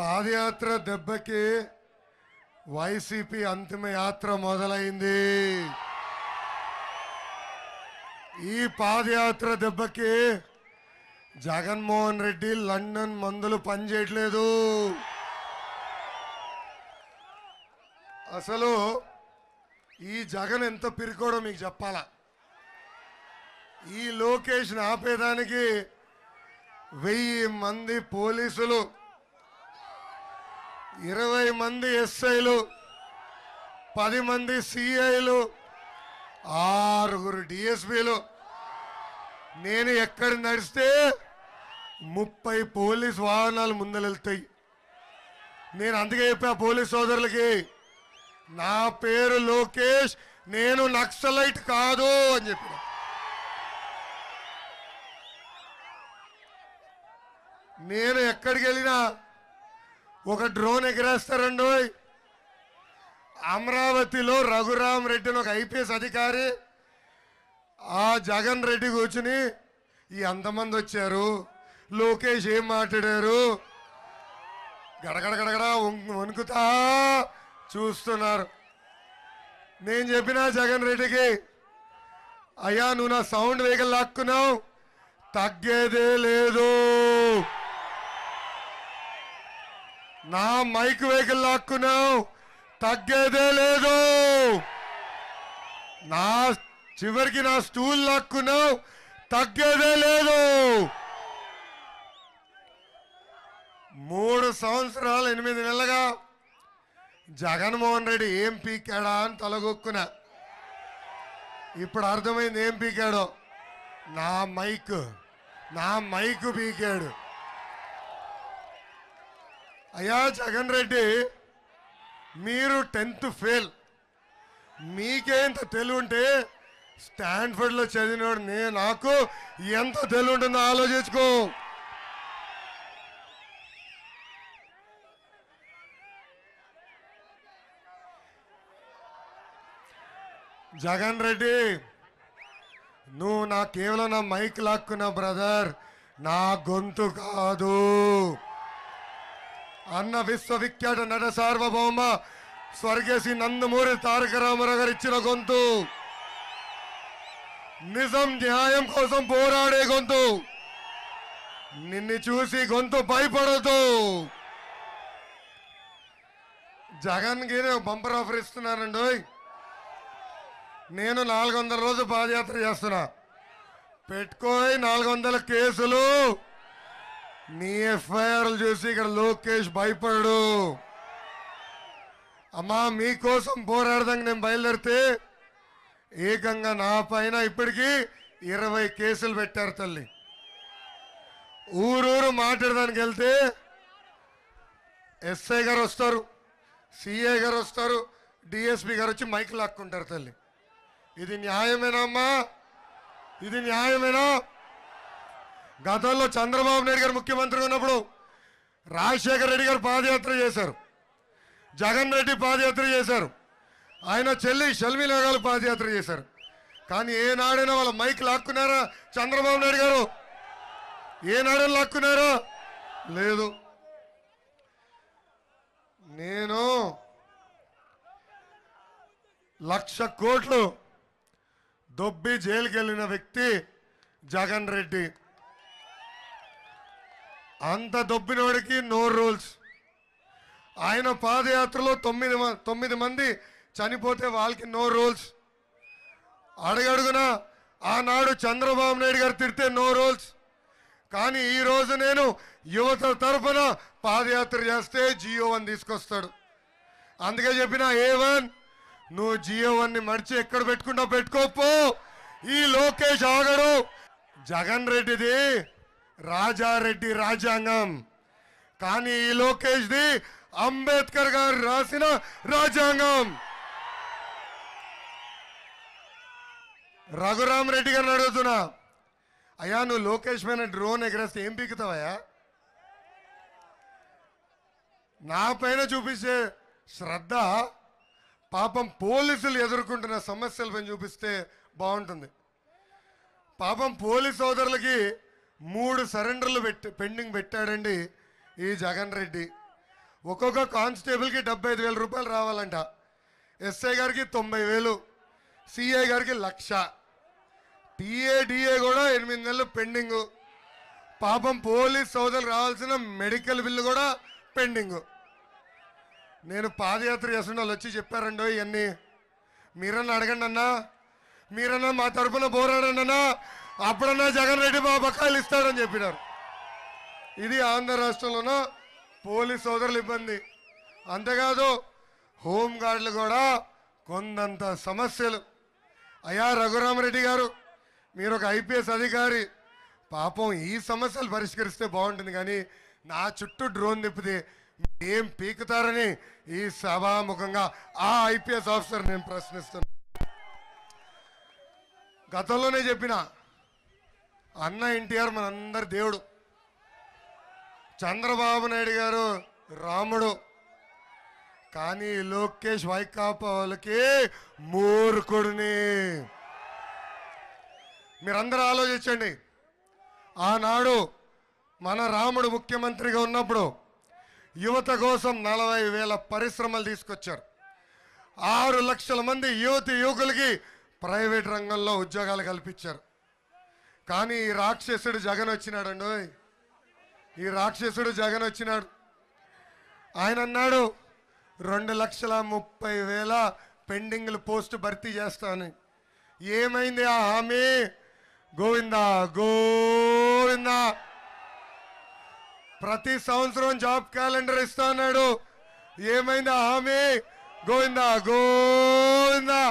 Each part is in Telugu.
పాదయాత్ర దెబ్బకి వైసీపీ అంతిమ యాత్ర మొదలైంది ఈ పాదయాత్ర దెబ్బకి జగన్మోహన్ రెడ్డి లండన్ మందులు పనిచేయట్లేదు అసలు ఈ జగన్ ఎంత పిరుకోడో మీకు చెప్పాలా ఈ లోకేష్ ఆపేదానికి వెయ్యి మంది పోలీసులు ఇరవై మంది ఎస్ఐలు పది మంది సిఐలు ఆరుగురు డిఎస్పీలు నేను ఎక్కడ నడిస్తే ముప్పై పోలీస్ వాహనాలు ముందలెళ్తాయి నేను అందుకే చెప్పా పోలీస్ సోదరులకి నా పేరు లోకేష్ నేను నక్సలైట్ కాదు అని చెప్పిన నేను ఎక్కడికి వెళ్ళినా ఒక డ్రోన్ ఎగిరేస్తారండి అమరావతిలో రఘురామ్ రెడ్డిని ఒక ఐపీఎస్ అధికారి ఆ జగన్ రెడ్డి కూర్చుని ఈ అంతమంది వచ్చారు లోకేష్ ఏం మాట్లాడారు గడగడగడగడ వణుకుతా చూస్తున్నారు నేను చెప్పిన జగన్ రెడ్డికి అయ్యా నువ్వు నా సౌండ్ వెహికల్ లాక్కున్నావు తగ్గేదే లేదు నా మైక్ వెహికల్ లాక్కున్నావు తగ్గేదే లేదు నా చివరికి నా స్టూల్ లాక్కున్నావు తగ్గేదే లేదు మూడు సంవత్సరాలు ఎనిమిది నెలలుగా జగన్మోహన్ రెడ్డి ఏం పీకాడా అని తలగొక్కున ఇప్పుడు అర్థమైంది ఏం పీకాడో నా మైక్ నా మైక్ పీకాడు అయ్యా జగన్ రెడ్డి మీరు టెన్త్ ఫెయిల్ మీకేంత తెలివి ఉంటే స్టాన్ఫర్డ్లో చదివినోడు నేను నాకు ఎంత తెలివి ఉంటుందో ఆలోచించుకో జగన్ రెడ్డి నువ్వు నా కేవలం నా మైక్ లాక్కున్నావు బ్రదర్ నా గొంతు కాదు అన్న విశ్వవిఖ్యాత నట సార్వభౌమ స్వర్గేశి నందమూరి తారక రామారావు గారు ఇచ్చిన గొంతు నిజం న్యాయం కోసం పోరాడే గొంతు నిన్ను చూసి గొంతు భయపడదు జగన్ కి బంపర్ ఆఫర్ ఇస్తున్నానండి నేను నాలుగు వందల రోజు పాదయాత్ర చేస్తున్నా పెట్టుకోయి నాలుగు వందల కేసులు నీ ఎఫ్ఐఆర్ చూసి ఇక్కడ లోకేష్ భయపడు అమ్మా మీకోసం పోరాడదాం నేను బయలుదేరితే ఏకంగా నా పైన ఇప్పటికీ ఇరవై కేసులు పెట్టారు తల్లి ఊరూరు మాట్లాడదానికి వెళ్తే ఎస్ఐ గారు వస్తారు సిఐ గారు వస్తారు డిఎస్పి గారు వచ్చి మైకులు లాక్కుంటారు తల్లి ఇది న్యాయమేనా అమ్మా ఇది న్యాయమేనా గతంలో చంద్రబాబు నాయుడు గారు ముఖ్యమంత్రి ఉన్నప్పుడు రాజశేఖర రెడ్డి గారు పాదయాత్ర చేశారు జగన్ రెడ్డి పాదయాత్ర చేశారు ఆయన చెల్లి షల్మి గారు పాదయాత్ర చేశారు కానీ ఏనాడైనా వాళ్ళ మైక్ లాక్కున్నారా చంద్రబాబు నాయుడు గారు ఏనాడైనా లాక్కున్నారా లేదు నేను లక్ష కోట్లు దొబ్బి జైలుకెళ్ళిన వ్యక్తి జగన్ రెడ్డి అంత దొబ్బినోడికి నో రూల్స్ ఆయన పాదయాత్రలో తొమ్మిది తొమ్మిది మంది చనిపోతే వాళ్ళకి నో రూల్స్ అడగడుగున ఆనాడు చంద్రబాబు నాయుడు గారు తిడితే నో రూల్స్ కానీ ఈరోజు నేను యువత తరఫున పాదయాత్ర చేస్తే జియో వన్ తీసుకొస్తాడు అందుకే చెప్పిన ఏ వన్ నువ్వు జియో వన్ని మడిచి ఎక్కడ పెట్టుకుంటావు పెట్టుకోపో ఈ లోకేష్ ఆగడు జగన్ రెడ్డిది రాజారెడ్డి రాజ్యాంగం కానీ ఈ లోకేష్ది అంబేద్కర్ గారు రాసిన రాజ్యాంగం రఘురామ్ రెడ్డి గారిని అడుగుతున్నా అయ్యా నువ్వు లోకేష్ మీద డ్రోన్ ఎగరేస్తే ఏం పీకుతావయ్యా నా పైన చూపించే శ్రద్ధ పాపం పోలీసులు ఎదుర్కొంటున్న పైన చూపిస్తే బాగుంటుంది పాపం పోలీస్ సోదరులకి మూడు సరెండర్లు పెట్టి పెండింగ్ పెట్టాడండి ఈ జగన్ రెడ్డి ఒక్కొక్క కానిస్టేబుల్కి డెబ్బై ఐదు వేల రూపాయలు రావాలంట ఎస్ఐ గారికి తొంభై వేలు సిఐ గారికి లక్ష టీఏడిఏ కూడా ఎనిమిది నెలలు పెండింగు పాపం పోలీస్ సోదరులు రావాల్సిన మెడికల్ బిల్లు కూడా పెండింగు నేను పాదయాత్ర చేస్తున్న వాళ్ళు వచ్చి చెప్పారండి ఇవన్నీ మీరన్నా అడగండి అన్నా మీరన్నా మా తరఫున పోరాడండి అన్నా అప్పుడన్నా జగన్ రెడ్డి బాబు బకాయిలు ఇస్తాడని చెప్పినారు ఇది ఆంధ్ర రాష్ట్రంలోనూ పోలీస్ సోదరులు ఇబ్బంది అంతేకాదు హోంగార్డులు కూడా కొందంత సమస్యలు అయా రఘురామరెడ్డి గారు మీరు ఒక ఐపీఎస్ అధికారి పాపం ఈ సమస్యలు పరిష్కరిస్తే బాగుంటుంది కానీ నా చుట్టూ డ్రోన్ తిప్పితే ఏం పీకుతారని ఈ సభాముఖంగా ఆ ఐపీఎస్ ఆఫీసర్ నేను ప్రశ్నిస్తున్నా గతంలోనే చెప్పినా అన్న ఎన్టీఆర్ మనందరి దేవుడు చంద్రబాబు నాయుడు గారు రాముడు కానీ లోకేష్ వైకాపా వాళ్ళకి మూర్ఖుడిని మీరందరూ ఆలోచించండి ఆనాడు మన రాముడు ముఖ్యమంత్రిగా ఉన్నప్పుడు యువత కోసం నలభై వేల పరిశ్రమలు తీసుకొచ్చారు ఆరు లక్షల మంది యువతి యువకులకి ప్రైవేట్ రంగంలో ఉద్యోగాలు కల్పించారు కానీ ఈ రాక్షసుడు జగన్ అండి ఈ రాక్షసుడు జగన్ వచ్చినాడు ఆయన అన్నాడు రెండు లక్షల ముప్పై వేల పెండింగ్లు పోస్ట్ భర్తీ చేస్తాను ఏమైంది ఆ హామీ గోవిందా గోవిందా ప్రతి సంవత్సరం జాబ్ క్యాలెండర్ ఇస్తా అన్నాడు ఏమైంది ఆ హామీ గోవిందా గోవిందా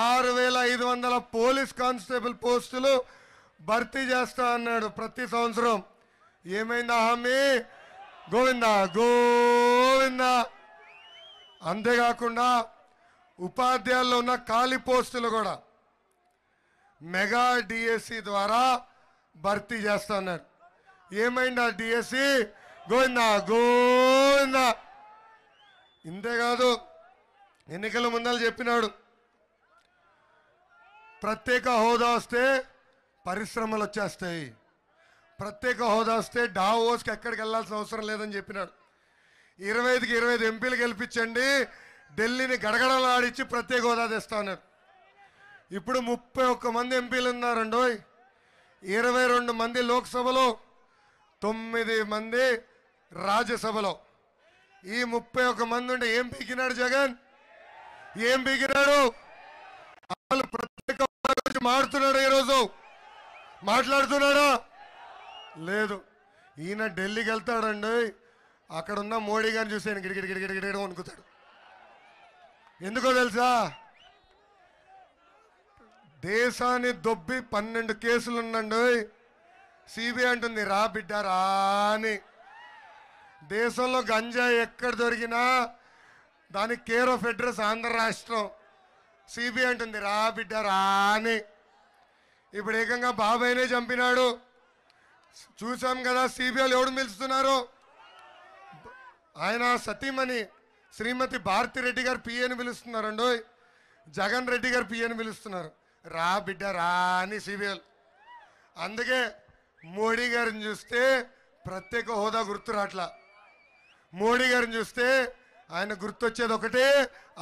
ఆరు వేల ఐదు వందల పోలీస్ కానిస్టేబుల్ పోస్టులు భర్తీ చేస్తా అన్నాడు ప్రతి సంవత్సరం ఏమైందా హామీ గోవింద గోవింద అంతేకాకుండా ఉపాధ్యాయుల్లో ఉన్న ఖాళీ పోస్టులు కూడా మెగా డిఎస్సి ద్వారా భర్తీ చేస్తా అన్నారు ఏమైందా డిఎస్సి గోవిందా గోవిందా ఇంతేకాదు ఎన్నికల ముందలు చెప్పినాడు ప్రత్యేక హోదా వస్తే పరిశ్రమలు వచ్చేస్తాయి ప్రత్యేక హోదా వస్తే డావోస్కి ఎక్కడికి వెళ్ళాల్సిన అవసరం లేదని చెప్పినాడు ఇరవై ఐదుకి ఇరవై ఐదు ఎంపీలు గెలిపించండి ఢిల్లీని గడగడలాడిచ్చి ప్రత్యేక హోదా తెస్తాను ఇప్పుడు ముప్పై ఒక్క మంది ఎంపీలు ఉన్నారండి ఇరవై రెండు మంది లోక్సభలో తొమ్మిది మంది రాజ్యసభలో ఈ ముప్పై ఒక్క మంది ఉంటే ఏం పీకినాడు జగన్ ఏం పీకినాడు అసలు మారుతున్నాడు ఈరోజు మాట్లాడుతున్నాడా లేదు ఈయన ఢిల్లీకి వెళ్తాడండి అక్కడ ఉన్న మోడీ గారిని చూసి ఆయన గిడిగిడి గిడిగిడి గిడిగిడి వణుకుతాడు ఎందుకో తెలుసా దేశాన్ని దొబ్బి పన్నెండు కేసులు ఉందండి సిబిఐ అంటుంది రా బిడ్డ రా అని దేశంలో గంజా ఎక్కడ దొరికినా దానికి కేర్ ఆఫ్ అడ్రస్ ఆంధ్ర రాష్ట్రం సిబిఐ అంటుంది రా బిడ్డ రా అని ఇప్పుడు ఏకంగా బాబాయ్నే చంపినాడు చూసాం కదా సిబిఐలు ఎవడు పిలుస్తున్నారు ఆయన సతీమణి శ్రీమతి భారతిరెడ్డి గారు పిఏని పిలుస్తున్నారండు జగన్ రెడ్డి గారు పిఏని పిలుస్తున్నారు రా బిడ్డ రా అని సిబిఐలు అందుకే మోడీ గారిని చూస్తే ప్రత్యేక హోదా గుర్తు రాట్లా మోడీ గారిని చూస్తే ఆయన గుర్తొచ్చేది ఒకటే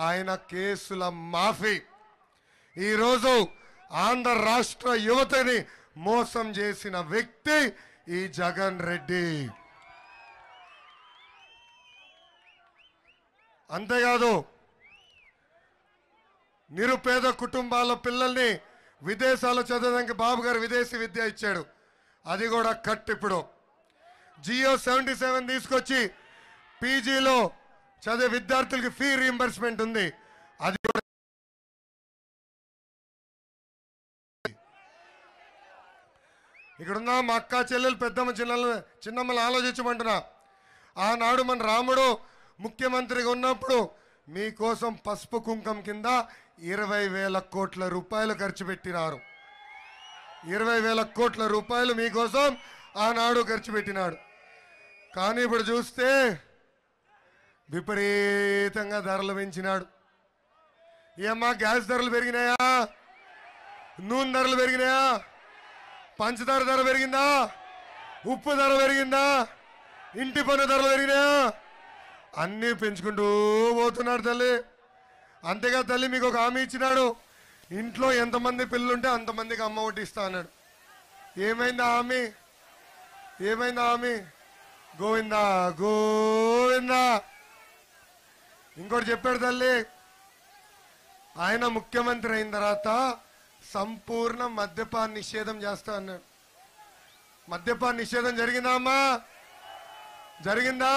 ఆయన కేసుల మాఫీ ఈరోజు ఆంధ్ర రాష్ట్ర యువతని మోసం చేసిన వ్యక్తి ఈ జగన్ రెడ్డి అంతేకాదు నిరుపేద కుటుంబాల పిల్లల్ని విదేశాల్లో చదవడానికి బాబు గారు విదేశీ విద్య ఇచ్చాడు అది కూడా కట్ ఇప్పుడు జియో సెవెంటీ సెవెన్ తీసుకొచ్చి పీజీలో చదివే విద్యార్థులకి ఫీ రీఎంబర్స్మెంట్ ఉంది అది కూడా ఇక్కడున్న మా అక్క చెల్లెలు పెద్దమ్మ చిన్న చిన్నమ్మలు ఆలోచించమంటున్నా ఆనాడు మన రాముడు ముఖ్యమంత్రిగా ఉన్నప్పుడు మీకోసం పసుపు కుంకం కింద ఇరవై వేల కోట్ల రూపాయలు ఖర్చు పెట్టినారు ఇరవై వేల కోట్ల రూపాయలు మీకోసం ఆనాడు ఖర్చు పెట్టినాడు కానీ ఇప్పుడు చూస్తే విపరీతంగా ధరలు పెంచినాడు ఏమ్మా గ్యాస్ ధరలు పెరిగినాయా నూనె ధరలు పెరిగినాయా పంచదార ధర పెరిగిందా ఉప్పు ధర పెరిగిందా ఇంటి పన్ను ధరలు పెరిగినాయా అన్నీ పెంచుకుంటూ పోతున్నాడు తల్లి అంతేగా తల్లి మీకు ఒక హామీ ఇచ్చినాడు ఇంట్లో ఎంతమంది పిల్లలుంటే అంతమందికి అమ్మ ఒకటి ఇస్తా అన్నాడు ఏమైందా హామీ ఏమైందా హామీ గోవిందా గోవిందా ఇంకోటి చెప్పాడు తల్లి ఆయన ముఖ్యమంత్రి అయిన తర్వాత సంపూర్ణ మద్యపాన్ నిషేధం చేస్తా అన్నాడు మద్యపాన్ నిషేధం జరిగిందా అమ్మా జరిగిందా